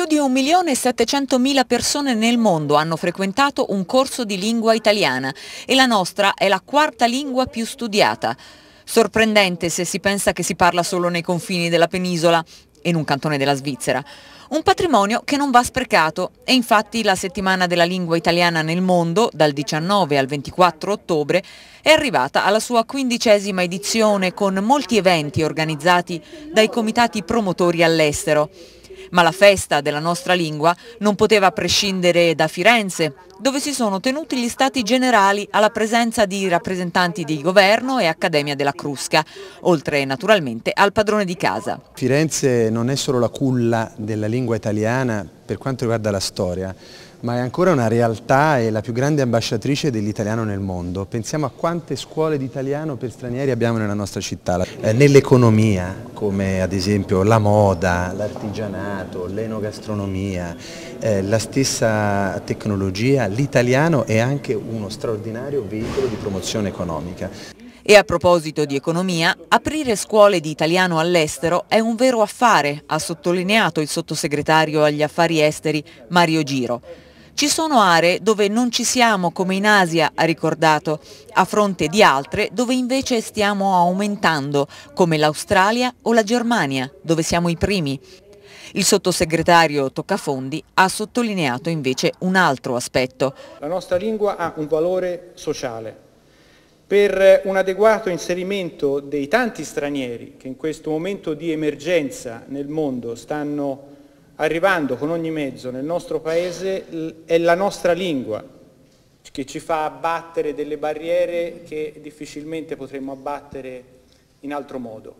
Più di 1.700.000 persone nel mondo hanno frequentato un corso di lingua italiana e la nostra è la quarta lingua più studiata. Sorprendente se si pensa che si parla solo nei confini della penisola e in un cantone della Svizzera. Un patrimonio che non va sprecato e infatti la settimana della lingua italiana nel mondo, dal 19 al 24 ottobre, è arrivata alla sua quindicesima edizione con molti eventi organizzati dai comitati promotori all'estero. Ma la festa della nostra lingua non poteva prescindere da Firenze, dove si sono tenuti gli stati generali alla presenza di rappresentanti di governo e Accademia della Crusca, oltre naturalmente al padrone di casa. Firenze non è solo la culla della lingua italiana per quanto riguarda la storia, ma è ancora una realtà e la più grande ambasciatrice dell'italiano nel mondo. Pensiamo a quante scuole di italiano per stranieri abbiamo nella nostra città. Eh, nell'economia, come ad esempio la moda, l'artigianato, l'enogastronomia, eh, la stessa tecnologia, l'italiano è anche uno straordinario veicolo di promozione economica. E a proposito di economia, aprire scuole di italiano all'estero è un vero affare, ha sottolineato il sottosegretario agli affari esteri Mario Giro. Ci sono aree dove non ci siamo come in Asia, ha ricordato, a fronte di altre dove invece stiamo aumentando, come l'Australia o la Germania, dove siamo i primi. Il sottosegretario Toccafondi ha sottolineato invece un altro aspetto. La nostra lingua ha un valore sociale, per un adeguato inserimento dei tanti stranieri che in questo momento di emergenza nel mondo stanno arrivando con ogni mezzo nel nostro paese è la nostra lingua che ci fa abbattere delle barriere che difficilmente potremmo abbattere in altro modo.